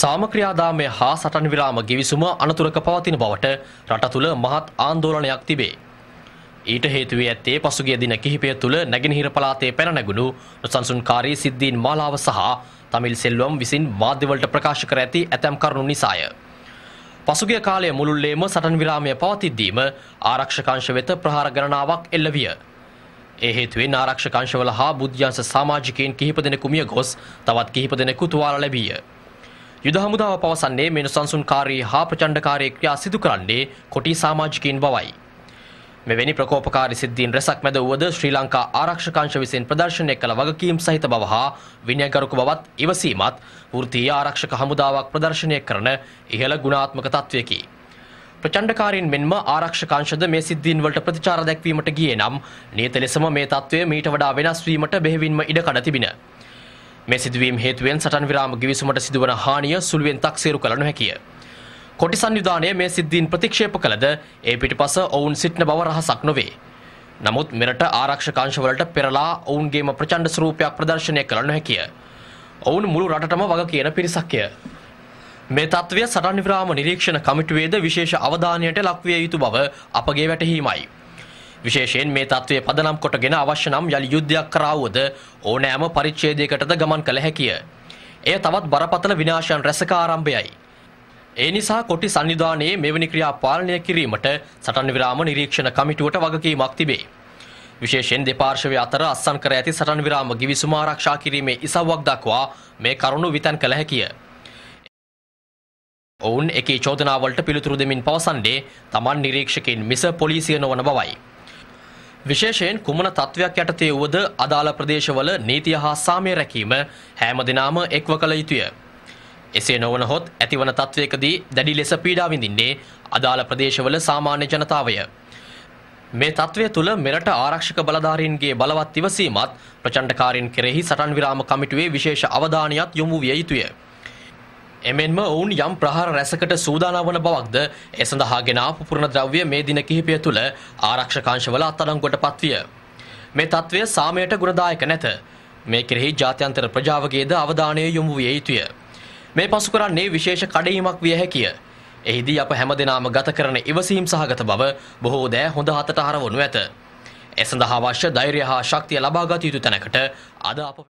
සාමක්‍රියාදාමය හා සටන් විරාම ගිවිසුම අනතුරක පවතින බවට රට තුළ මහත් ආන්දෝලනයක් තිබේ. ඊට හේතු වී ඇත්තේ පසුගිය දින කිහිපය තුළ නැගෙනහිර පළාතේ පැන නැගුණු නොසන්සුන්කාරී සිද්ධීන් මාලාව සහ තමිල් සෙල්වම් විසින් මාධ්‍යවලට ප්‍රකාශ කර ඇති ඇතැම් කරුණු නිසාය. පසුගිය කාලය මුළුල්ලේම සටන් විරාමය පවතිද්දීම ආරක්ෂකංශ වෙත ප්‍රහාර ගණනාවක් එල්ල විය. ඒ හේතුවෙන් ආරක්ෂකංශවල හා බුද්ධ්‍යංශ සමාජිකයන් කිහිප දෙනෙකු මිය ගොස් තවත් කිහිප දෙනෙකු තුවාල ලැබීය. යුද හමුදාව පවසන්නේ මෙන සංසුන්කාරී හා ප්‍රචණ්ඩකාරී ක්‍රියා සිදු කරන්නේ කොටි සමාජිකයින් බවයි. මෙවැනි ප්‍රකෝපකාරී සිද්ධීන් රැසක් මැද වුවද ශ්‍රී ලංකා ආරක්ෂකංශ විසින් ප්‍රදර්ශනය කළ වගකීම් සහිත බව හා විනයගරුක බවත් ඉවසීමත් වෘත්තීය ආරක්ෂක හමුදාවක් ප්‍රදර්ශනය කරන ඉහළ ගුණාත්මක තත්ත්වයකි. ප්‍රචණ්ඩකාරීන් මෙන්ම ආරක්ෂකංශද මේ සිද්ධීන් වලට ප්‍රතිචාර දැක්වීමට ගියේ නම් නියත ලෙසම මේ තත්ත්වය මීට වඩා වෙනස් වීමට බෙහෙවින්ම ඉඩ කඩ තිබිණ. මේ සිදුවීම් හේතුවෙන් සටන් විරාම ගිවිසුමට සිදුවන හානිය සුළුවෙන් තක්සේරු කළ නොහැකිය. කොටි සංවිධානය මේ සිද්ධීන් ප්‍රතික්ෂේප කළද ඒ පිටිපස ඔවුන් සිටින බව රහසක් නොවේ. නමුත් මෙරට ආරක්ෂකංශවලට පෙරලා ඔවුන්ගේම ප්‍රචණ්ඩ ස්වරූපයක් ප්‍රදර්ශනය කළ නොහැකිය. ඔවුන් මුළු රටටම වග කියන පිරිසක්ය. මේ තත්ත්වය සටන් විරාම නිරීක්ෂණ කමිටුවේද විශේෂ අවධානයට ලක්විය යුතු බව අපගේ වැටහීමයි. විශේෂයෙන් මේ තත්ත්වය පදනම් කොටගෙන අවශ්‍ය නම් යළි යුද්ධයක් කරාවුවද ඕනෑම පරිච්ඡේදයකටද ගමන් කළ හැකිය. එය තවත් බරපතල විනාශයන් රැසක ආරම්භයයි. ඒ නිසා කොටි සංවිධානයේ මෙවැනි ක්‍රියා පාලනය කිරීමට සටන් විරාම නිරීක්ෂණ කමිටුවට වගකීමක් තිබේ. විශේෂයෙන් දෙපාර්ශවය අතර අත්සන් කර ඇති සටන් විරාම ගිවිසුම ආරක්ෂා කිරීමේ ඉසව්වක් දක්වා මේ කරුණු විතන් කළ හැකිය. ඔවුන් එකේ චෝදනාවලට පිළිතුරු දෙමින් පවසන්නේ තමන් නිරීක්ෂකයින් මිස පොලිසිය නොවන බවයි. විශේෂයෙන් කුමන තත්ත්වයක් යටතේ වුවද අදාළ ප්‍රදේශවල නීතිය හා සාමය රැකීම හැම දිනාම එක්ව කළ යුතුය. එසේ නොවන හොත් ඇතිවන තත්ත්වයකදී දැඩි ලෙස පීඩා විඳින්නේ අදාළ ප්‍රදේශවල සාමාන්‍ය ජනතාවය. මේ තත්ත්වය තුළ මෙරට ආරක්ෂක බලධාරීන්ගේ බලවත් ඉවසීමත් ප්‍රචණ්ඩකාරීන් කෙරෙහි සටන් විරාම කමිටුවේ විශේෂ අවධානයක් යොමු විය යුතුය. එමෙන්ම ඔවුන් යම් ප්‍රහාර රැසකට සූදානම් වන බවක්ද ඒ සඳහා ගෙන ආපු පුරණ ද්‍රව්‍ය මේ දින කිහිපය තුළ ආරක්ෂකාංශවල අත්අඩංගුවට පත්විය. මේ තත්ත්වය සාමයට ගුණදායක නැත. මේ කෙරෙහි ජාත්‍යන්තර ප්‍රජාවගේද අවධානය යොමු විය යුතුය. මේ පසු කරන්නේ විශේෂ කඩයිමක් විය හැකිය. එහිදී අප හැමදෙනාම ගත කරන ඉවසීම් සහගත බව බොහෝ දෑ හොඳ හතට හරවනු ඇත. එසඳහා අවශ්‍ය ධෛර්ය හා ශක්තිය ලබාගත යුතු තැනකට අද අප